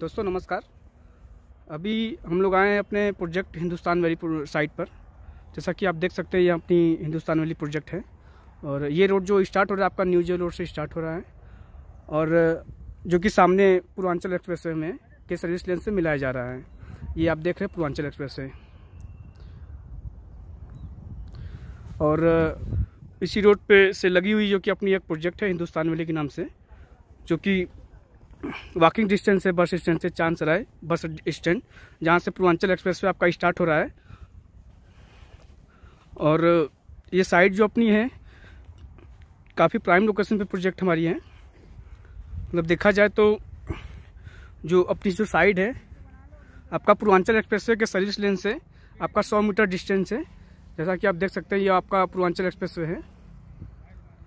दोस्तों नमस्कार अभी हम लोग आए हैं अपने प्रोजेक्ट हिंदुस्तान वैली साइट पर जैसा कि आप देख सकते हैं ये अपनी हिंदुस्तान वैली प्रोजेक्ट है और ये रोड जो स्टार्ट हो रहा है आपका न्यू जेल रोड से स्टार्ट हो रहा है और जो कि सामने पूर्वांचल एक्सप्रेस में के सर्विस लेन से मिलाया जा रहा है ये आप देख रहे हैं पूर्वांचल एक्सप्रेस और इसी रोड पे से लगी हुई जो कि अपनी एक प्रोजेक्ट है हिंदुस्तान वैली के नाम से जो कि वॉकिंग डिस्टेंस है बस स्टैंड से चांद सराय बस स्टैंड जहाँ से पूर्वांचल एक्सप्रेस वे आपका स्टार्ट हो रहा है और ये साइट जो अपनी है काफ़ी प्राइम लोकेशन पे प्रोजेक्ट हमारी है मतलब देखा जाए तो जो अपनी जो साइड है आपका पूर्वांचल एक्सप्रेसवे के सर्विस लेन से आपका 100 मीटर डिस्टेंस है जैसा कि आप देख सकते हैं ये आपका पूर्वांचल एक्सप्रेसवे है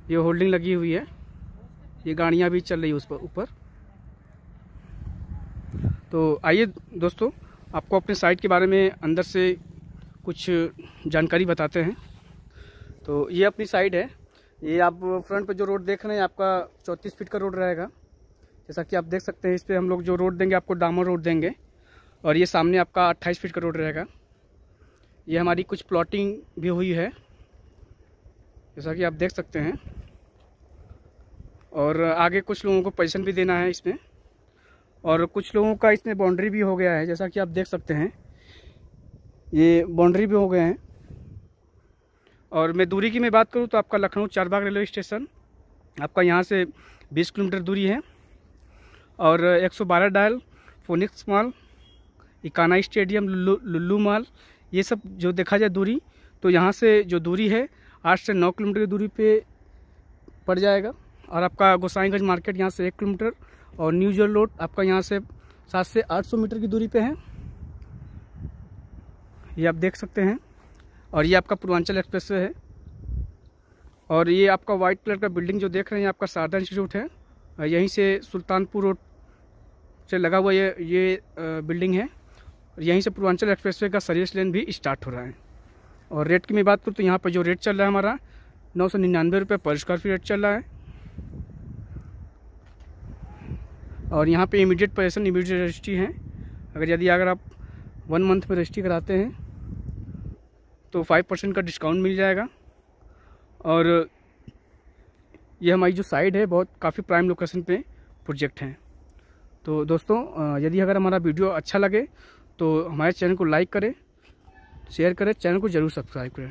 ये होल्डिंग लगी हुई है ये गाड़ियाँ भी चल रही है उस पर ऊपर तो आइए दोस्तों आपको अपने साइट के बारे में अंदर से कुछ जानकारी बताते हैं तो ये अपनी साइड है ये आप फ्रंट पर जो रोड देख रहे हैं आपका चौंतीस फीट का रोड रहेगा जैसा कि आप देख सकते हैं इस पर हम लोग जो रोड देंगे आपको डामर रोड देंगे और ये सामने आपका अट्ठाईस फीट का रोड रहेगा ये हमारी कुछ प्लॉटिंग भी हुई है जैसा कि आप देख सकते हैं और आगे कुछ लोगों को पैसन भी देना है इसमें और कुछ लोगों का इसमें बाउंड्री भी हो गया है जैसा कि आप देख सकते हैं ये बाउंड्री भी हो गए हैं और मैं दूरी की मैं बात करूँ तो आपका लखनऊ चारबाग रेलवे स्टेशन आपका यहाँ से 20 किलोमीटर दूरी है और 112 dial Phoenix mall Ekana stadium Lulu mall ये सब जो देखा जाए दूरी तो यहाँ से जो दूरी है आठ से नौ किलोमीटर की दूरी पे पड़ जाएगा और आपका गोसाईगंज मार्केट यहाँ से एक किलोमीटर और न्यू जल रोड आपका यहाँ से सात से आठ सौ मीटर की दूरी पे है ये आप देख सकते हैं और ये आपका पूर्वांचल एक्सप्रेस है और ये आपका वाइट कलर का बिल्डिंग जो देख रहे हैं आपका शारदा इंस्टीट्यूट है यहीं से सुल्तानपुर रोड से लगा हुआ ये ये बिल्डिंग है और यहीं से पूर्वांचल एक्सप्रेस का सर्विस लेन भी स्टार्ट हो रहा है और रेट की मैं बात करूँ तो यहाँ पर जो रेट चल रहा है हमारा नौ सौ निन्यानवे रुपये पर स्क्वायर फीट रेट चल रहा है और यहाँ पे इमीडिएट पर्सन इमीडिएट रजिस्ट्री है अगर यदि अगर आप वन मंथ में रजिस्ट्री कराते हैं तो फाइव परसेंट का डिस्काउंट मिल जाएगा और ये हमारी जो साइड है बहुत काफ़ी प्राइम लोकेशन पे प्रोजेक्ट हैं तो दोस्तों यदि अगर हमारा वीडियो अच्छा लगे तो हमारे चैनल को लाइक करें शेयर करें चैनल को ज़रूर सब्सक्राइब करें